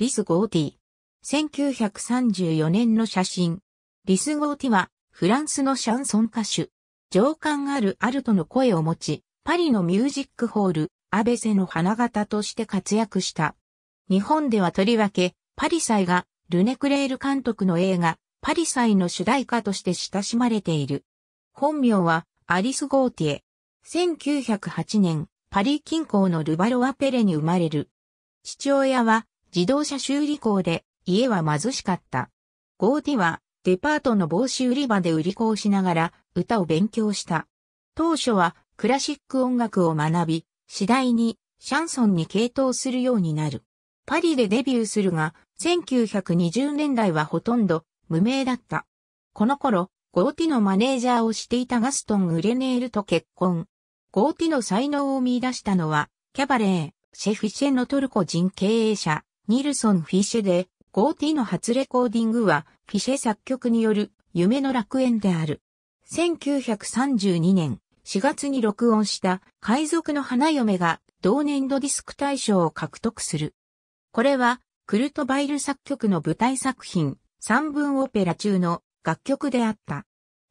リス・ゴーティ。1934年の写真。リス・ゴーティは、フランスのシャンソン歌手。情感あるアルトの声を持ち、パリのミュージックホール、アベセの花形として活躍した。日本ではとりわけ、パリ祭が、ルネクレール監督の映画、パリ祭の主題歌として親しまれている。本名は、アリス・ゴーティエ。1908年、パリ近郊のルバロア・ペレに生まれる。父親は自動車修理工で家は貧しかった。ゴーティはデパートの帽子売り場で売り子をしながら歌を勉強した。当初はクラシック音楽を学び、次第にシャンソンに傾倒するようになる。パリでデビューするが、1920年代はほとんど無名だった。この頃、ゴーティのマネージャーをしていたガストン・グレネールと結婚。ゴーティの才能を見出したのは、キャバレー、シェフィシェのトルコ人経営者、ニルソン・フィッシェで、ゴーティの初レコーディングは、フィシェ作曲による夢の楽園である。1932年4月に録音した海賊の花嫁が同年度ディスク大賞を獲得する。これはクルトバイル作曲の舞台作品三文オペラ中の楽曲であった。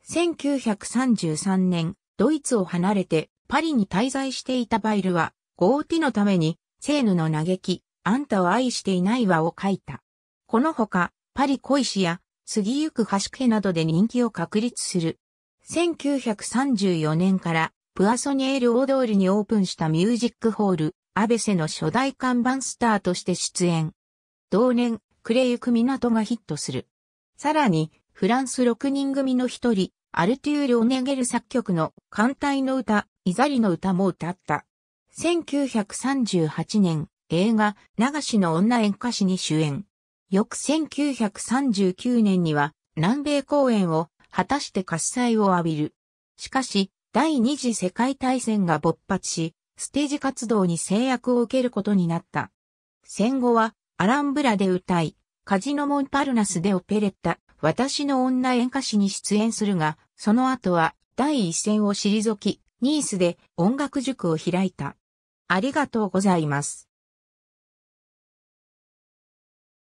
1933年ドイツを離れてパリに滞在していたバイルはゴーティのためにセーヌの嘆きあんたを愛していないわを書いた。このほか、パリ恋石や、杉ゆく橋家などで人気を確立する。1934年から、プアソニエール大通りにオープンしたミュージックホール、アベセの初代看板スターとして出演。同年、暮れゆく港がヒットする。さらに、フランス6人組の一人、アルテュール・オネゲル作曲の艦隊の歌、イザリの歌も歌った。1938年、映画、流しの女演歌詞に主演。翌1939年には南米公演を果たして喝采を浴びる。しかし、第二次世界大戦が勃発し、ステージ活動に制約を受けることになった。戦後は、アランブラで歌い、カジノモンパルナスでオペレッタ、私の女演歌詞に出演するが、その後は第一線を退き、ニースで音楽塾を開いた。ありがとうございます。